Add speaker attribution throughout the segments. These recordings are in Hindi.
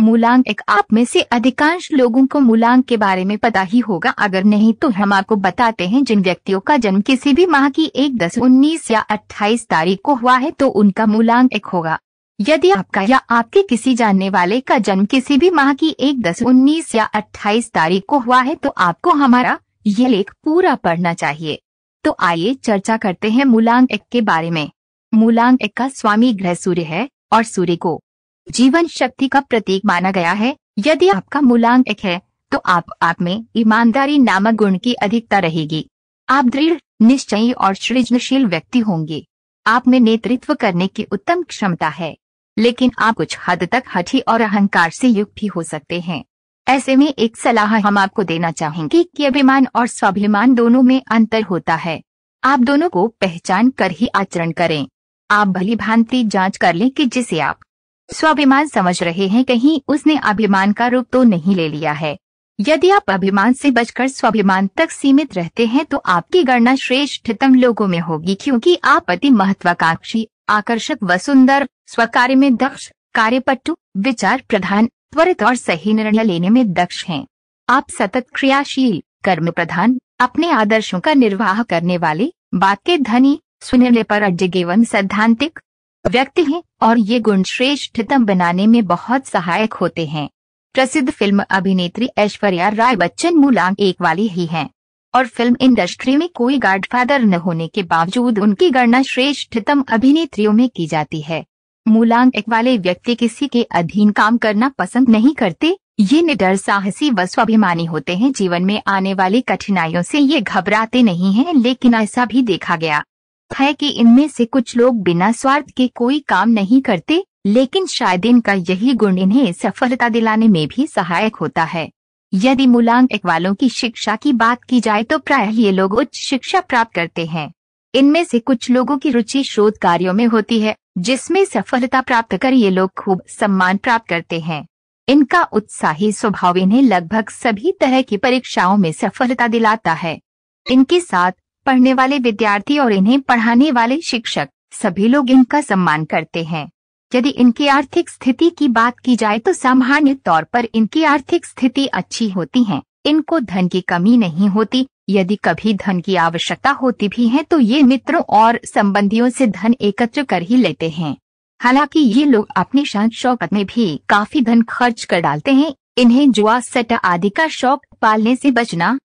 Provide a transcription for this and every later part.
Speaker 1: मूलांक एक आप में से अधिकांश लोगों को मूलांक के बारे में पता ही होगा अगर नहीं तो हम आपको बताते हैं जिन व्यक्तियों का जन्म किसी भी माह की एक दस उन्नीस या अट्ठाईस तारीख को हुआ है तो उनका मूलांक एक होगा यदि आपका या आपके किसी जानने वाले का जन्म किसी भी माह की एक दस उन्नीस या अट्ठाईस तारीख को हुआ है तो आपको हमारा ये लेख पूरा पढ़ना चाहिए तो आइए चर्चा करते हैं मूलांक एक के बारे में मूलांक एक का स्वामी ग्रह सूर्य है और सूर्य को जीवन शक्ति का प्रतीक माना गया है यदि आपका मूलांक एक है तो आप आप में ईमानदारी नामक गुण की अधिकता रहेगी आप दृढ़ निश्चयी और सृजनशील व्यक्ति होंगे आप में नेतृत्व करने की उत्तम क्षमता है लेकिन आप कुछ हद तक हठी और अहंकार से युक्त भी हो सकते हैं ऐसे में एक सलाह हम आपको देना चाहेंगे कि अभिमान और स्वाभिमान दोनों में अंतर होता है आप दोनों को पहचान कर ही आचरण करें आप भली भांति जांच कर लें कि जिसे आप स्वाभिमान समझ रहे हैं कहीं उसने अभिमान का रूप तो नहीं ले लिया है यदि आप अभिमान से बचकर स्वाभिमान तक सीमित रहते हैं तो आपकी गणना श्रेष्ठतम लोगों में होगी क्योंकि आप अति महत्वाकांक्षी आकर्षक व सुंदर कार्य में दक्ष कार्यपट्टु विचार प्रधान त्वरित और सही निर्णय लेने में दक्ष हैं आप सतत क्रियाशील कर्म प्रधान अपने आदर्शों का निर्वाह करने वाले बात के धनी सुनिर्णय पर अज्ञ एवं सैद्धांतिक व्यक्ति हैं और ये गुण श्रेष्ठतम बनाने में बहुत सहायक होते हैं प्रसिद्ध फिल्म अभिनेत्री ऐश्वर्या राय बच्चन मूलांग एक वाली ही हैं और फिल्म इंडस्ट्री में कोई गाडफादर न होने के बावजूद उनकी गणना श्रेष्ठतम अभिनेत्रियों में की जाती है मूलांग एक वाले व्यक्ति किसी के अधीन काम करना पसंद नहीं करते ये निडर साहसी व स्वाभिमानी होते हैं जीवन में आने वाली कठिनाइयों से ये घबराते नहीं हैं लेकिन ऐसा भी देखा गया है कि इनमें से कुछ लोग बिना स्वार्थ के कोई काम नहीं करते लेकिन शायद इनका यही गुण इन्हें सफलता दिलाने में भी सहायक होता है यदि मूलांक वालों की शिक्षा की बात की जाए तो प्राय ये लोग उच्च शिक्षा प्राप्त करते हैं इनमें से कुछ लोगों की रुचि शोध कार्यो में होती है जिसमें सफलता प्राप्त कर ये लोग खूब सम्मान प्राप्त करते हैं इनका उत्साही स्वभाव इन्हें लगभग सभी तरह की परीक्षाओं में सफलता दिलाता है इनके साथ पढ़ने वाले विद्यार्थी और इन्हें पढ़ाने वाले शिक्षक सभी लोग इनका सम्मान करते हैं यदि इनकी आर्थिक स्थिति की बात की जाए तो सामान्य तौर पर इनकी आर्थिक स्थिति अच्छी होती है इनको धन की कमी नहीं होती यदि कभी धन की आवश्यकता होती भी है तो ये मित्रों और संबंधियों से धन एकत्र कर ही लेते हैं हालांकि ये लोग अपने शांत शौकत में भी काफी धन खर्च कर डालते हैं इन्हें जुआ सट्टा आदि का शौक पालने से बचना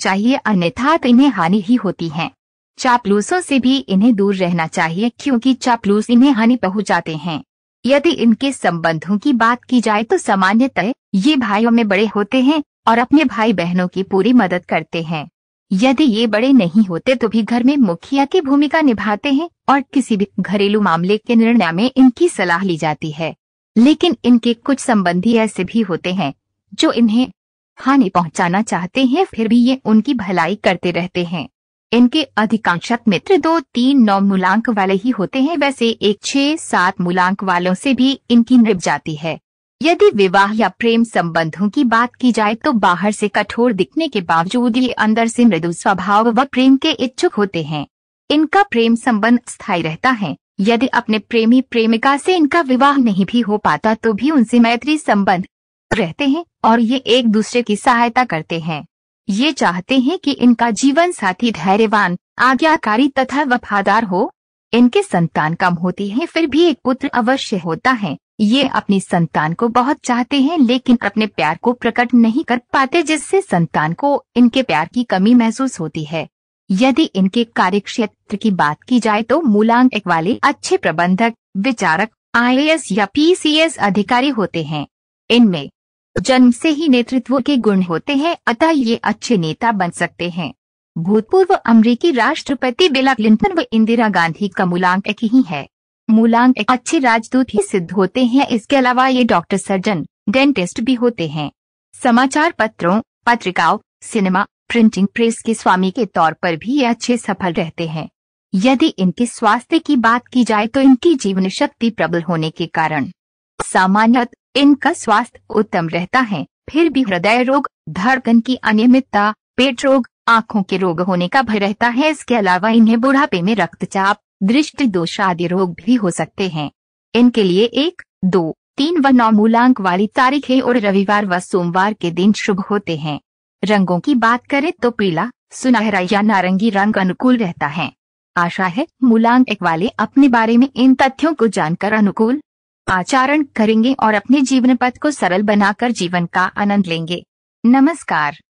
Speaker 1: चाहिए अन्यथा तो इन्हें हानि ही होती है चापलूसों से भी इन्हें दूर रहना चाहिए क्योंकि चापलूस इन्हें हानि पहुंचाते हैं यदि इनके संबंधों की बात की जाए तो सामान्यतः ये भाइयों में बड़े होते हैं और अपने भाई बहनों की पूरी मदद करते हैं यदि ये बड़े नहीं होते तो भी घर में मुखिया की भूमिका निभाते हैं और किसी भी घरेलू मामले के निर्णय में इनकी सलाह ली जाती है लेकिन इनके कुछ संबंधी ऐसे भी होते हैं जो इन्हें हानि पहुंचाना चाहते हैं फिर भी ये उनकी भलाई करते रहते हैं इनके अधिकांश मित्र दो तीन नौ मूलांक वाले ही होते हैं वैसे एक छह सात मूलांक वालों से भी इनकी निप जाती है यदि विवाह या प्रेम संबंधों की बात की जाए तो बाहर से कठोर दिखने के बावजूद ये अंदर से मृदु स्वभाव व प्रेम के इच्छुक होते हैं इनका प्रेम संबंध स्थायी रहता है यदि अपने प्रेमी प्रेमिका से इनका विवाह नहीं भी हो पाता तो भी उनसे मैत्री संबंध रहते हैं और ये एक दूसरे की सहायता करते हैं ये चाहते हैं कि इनका जीवन साथी धैर्यवान आज्ञाकारी तथा वफादार हो इनके संतान कम होती है फिर भी एक पुत्र अवश्य होता है ये अपनी संतान को बहुत चाहते हैं लेकिन अपने प्यार को प्रकट नहीं कर पाते जिससे संतान को इनके प्यार की कमी महसूस होती है यदि इनके कार्यक्षेत्र की बात की जाए तो मूलांक वाले अच्छे प्रबंधक विचारक आई या पी अधिकारी होते हैं इनमें जन्म से ही नेतृत्व के गुण होते हैं अतः ये अच्छे नेता बन सकते हैं भूतपूर्व अमरीकी राष्ट्रपति बिला क्लिंटन व इंदिरा गांधी का मूलांक एक ही है मूलांक अच्छे राजदूत ही सिद्ध होते हैं इसके अलावा ये डॉक्टर सर्जन डेंटिस्ट भी होते हैं समाचार पत्रों पत्रिकाओं सिनेमा प्रिंटिंग प्रेस के स्वामी के तौर पर भी ये अच्छे सफल रहते हैं यदि इनके स्वास्थ्य की बात की जाए तो इनकी जीवन शक्ति प्रबल होने के कारण सामान्यतः इनका स्वास्थ्य उत्तम रहता है फिर भी हृदय रोग धड़कन की अनियमितता पेट रोग आँखों के रोग होने का भय रहता है इसके अलावा इन्हें बुढ़ापे में रक्तचाप दृष्टि दोष आदि रोग भी हो सकते हैं इनके लिए एक दो तीन व नौ मूलांक वाली तारीखें और रविवार व सोमवार के दिन शुभ होते हैं रंगों की बात करें तो पीला सुनहरा या नारंगी रंग अनुकूल रहता है आशा है मूलांक एक वाले अपने बारे में इन तथ्यों को जानकर अनुकूल आचरण करेंगे और अपने जीवन पथ को सरल बनाकर जीवन का आनंद लेंगे नमस्कार